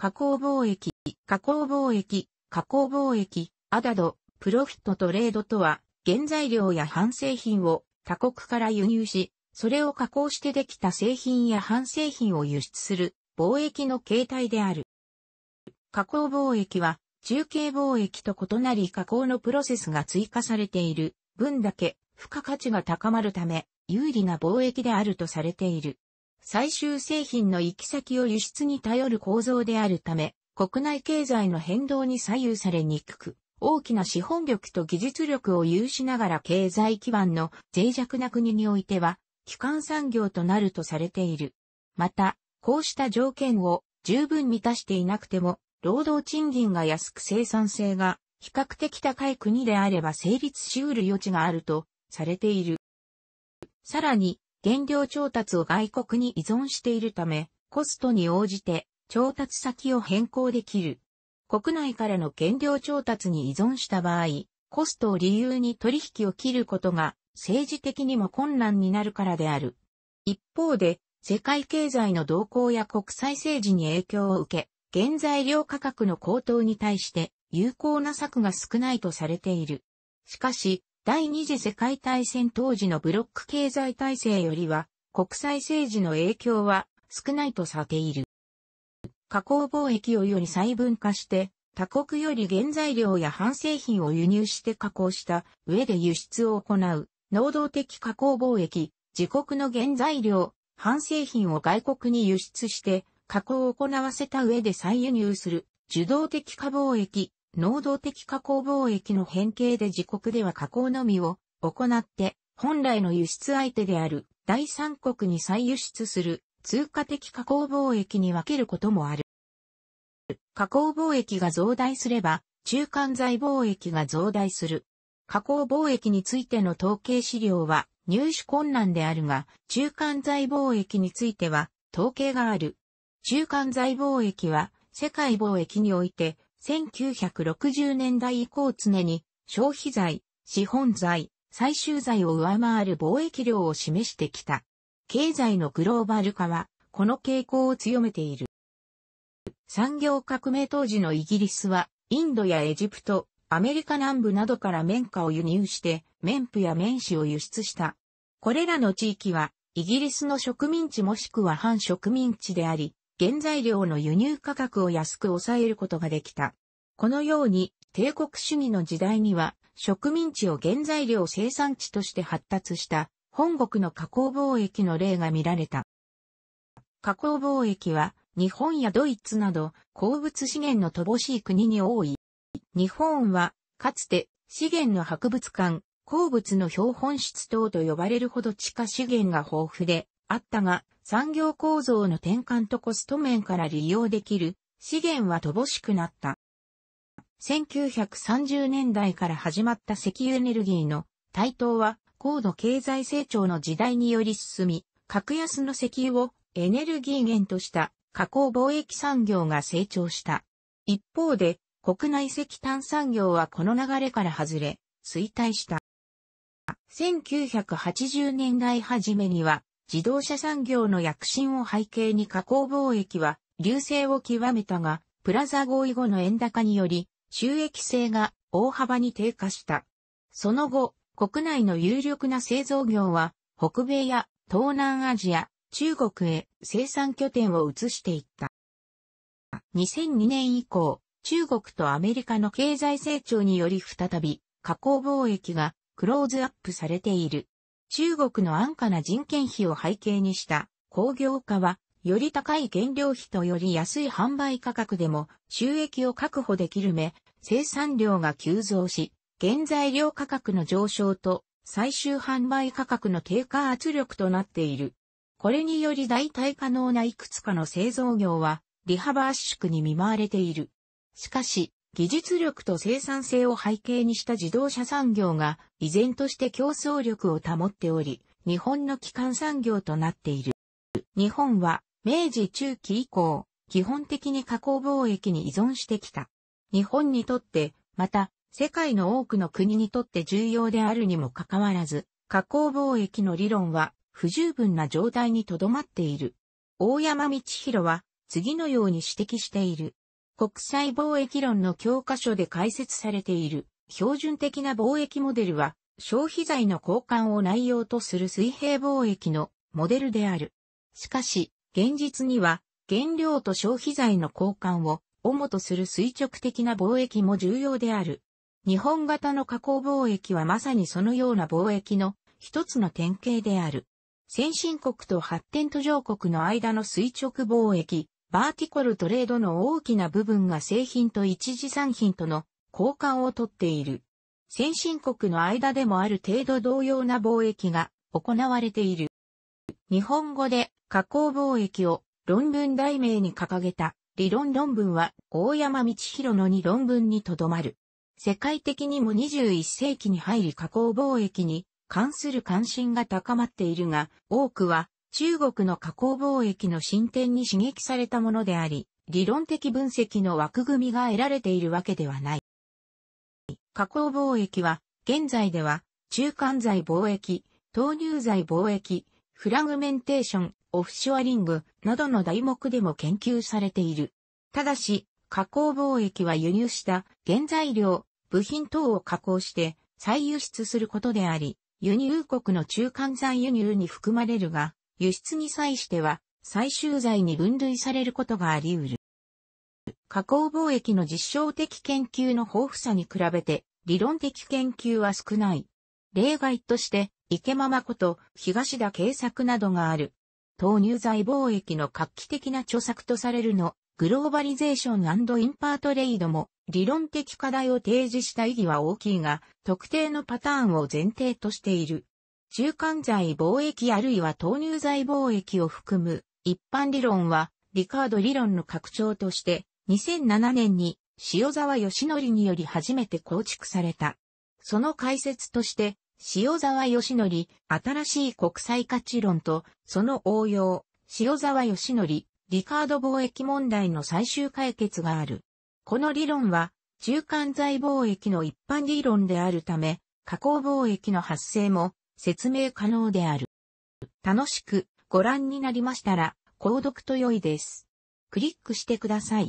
加工貿易、加工貿易、加工貿易、アダド、プロフィットトレードとは、原材料や半製品を他国から輸入し、それを加工してできた製品や半製品を輸出する貿易の形態である。加工貿易は、中継貿易と異なり加工のプロセスが追加されている分だけ付加価値が高まるため、有利な貿易であるとされている。最終製品の行き先を輸出に頼る構造であるため、国内経済の変動に左右されにくく、大きな資本力と技術力を有しながら経済基盤の脆弱な国においては、基幹産業となるとされている。また、こうした条件を十分満たしていなくても、労働賃金が安く生産性が比較的高い国であれば成立し得る余地があるとされている。さらに、原料調達を外国に依存しているため、コストに応じて調達先を変更できる。国内からの原料調達に依存した場合、コストを理由に取引を切ることが政治的にも困難になるからである。一方で、世界経済の動向や国際政治に影響を受け、原材料価格の高騰に対して有効な策が少ないとされている。しかし、第二次世界大戦当時のブロック経済体制よりは、国際政治の影響は少ないとされている。加工貿易をより細分化して、他国より原材料や半製品を輸入して加工した上で輸出を行う、能動的加工貿易、自国の原材料、半製品を外国に輸出して、加工を行わせた上で再輸入する、受動的化貿易、能動的加工貿易の変形で自国では加工のみを行って、本来の輸出相手である第三国に再輸出する通貨的加工貿易に分けることもある。加工貿易が増大すれば、中間材貿易が増大する。加工貿易についての統計資料は入手困難であるが、中間材貿易については統計がある。中間材貿易は世界貿易において1960年代以降常に消費財、資本財、最終財を上回る貿易量を示してきた。経済のグローバル化は、この傾向を強めている。産業革命当時のイギリスは、インドやエジプト、アメリカ南部などから綿花を輸入して、綿布や綿糸を輸出した。これらの地域は、イギリスの植民地もしくは反植民地であり、原材料の輸入価格を安く抑えることができた。このように、帝国主義の時代には、植民地を原材料生産地として発達した本国の加工貿易の例が見られた。加工貿易は日本やドイツなど鉱物資源の乏しい国に多い。日本はかつて資源の博物館、鉱物の標本室等と呼ばれるほど地下資源が豊富であったが、産業構造の転換とコスト面から利用できる資源は乏しくなった。1930年代から始まった石油エネルギーの台頭は高度経済成長の時代により進み、格安の石油をエネルギー源とした加工貿易産業が成長した。一方で国内石炭産業はこの流れから外れ衰退した。1980年代初めには自動車産業の躍進を背景に加工貿易は、流星を極めたが、プラザ合意後の円高により、収益性が大幅に低下した。その後、国内の有力な製造業は、北米や東南アジア、中国へ生産拠点を移していった。2002年以降、中国とアメリカの経済成長により再び、加工貿易がクローズアップされている。中国の安価な人件費を背景にした工業化は、より高い原料費とより安い販売価格でも収益を確保できるめ、生産量が急増し、原材料価格の上昇と最終販売価格の低下圧力となっている。これにより代替可能ないくつかの製造業は、利幅圧縮に見舞われている。しかし、技術力と生産性を背景にした自動車産業が依然として競争力を保っており、日本の基幹産業となっている。日本は明治中期以降、基本的に加工貿易に依存してきた。日本にとって、また、世界の多くの国にとって重要であるにもかかわらず、加工貿易の理論は不十分な状態にとどまっている。大山道弘は次のように指摘している。国際貿易論の教科書で解説されている標準的な貿易モデルは消費財の交換を内容とする水平貿易のモデルである。しかし、現実には原料と消費財の交換を主とする垂直的な貿易も重要である。日本型の加工貿易はまさにそのような貿易の一つの典型である。先進国と発展途上国の間の垂直貿易、バーティコルトレードの大きな部分が製品と一次産品との交換をとっている。先進国の間でもある程度同様な貿易が行われている。日本語で加工貿易を論文題名に掲げた理論論文は大山道博の2論文にとどまる。世界的にも21世紀に入り加工貿易に関する関心が高まっているが、多くは中国の加工貿易の進展に刺激されたものであり、理論的分析の枠組みが得られているわけではない。加工貿易は、現在では、中間材貿易、投入材貿易、フラグメンテーション、オフショアリングなどの題目でも研究されている。ただし、加工貿易は輸入した原材料、部品等を加工して再輸出することであり、輸入国の中間材輸入に含まれるが、輸出に際しては、最終罪に分類されることがあり得る。加工貿易の実証的研究の豊富さに比べて、理論的研究は少ない。例外として、池間誠、東田慶作などがある。投入罪貿易の画期的な著作とされるの、グローバリゼーションインパートレイドも、理論的課題を提示した意義は大きいが、特定のパターンを前提としている。中間剤貿易あるいは投入剤貿易を含む一般理論はリカード理論の拡張として2007年に塩沢義則により初めて構築された。その解説として塩沢義則新しい国際価値論とその応用塩沢義則リカード貿易問題の最終解決がある。この理論は中間財貿易の一般理論であるため、加工貿易の発生も説明可能である。楽しくご覧になりましたら、購読と良いです。クリックしてください。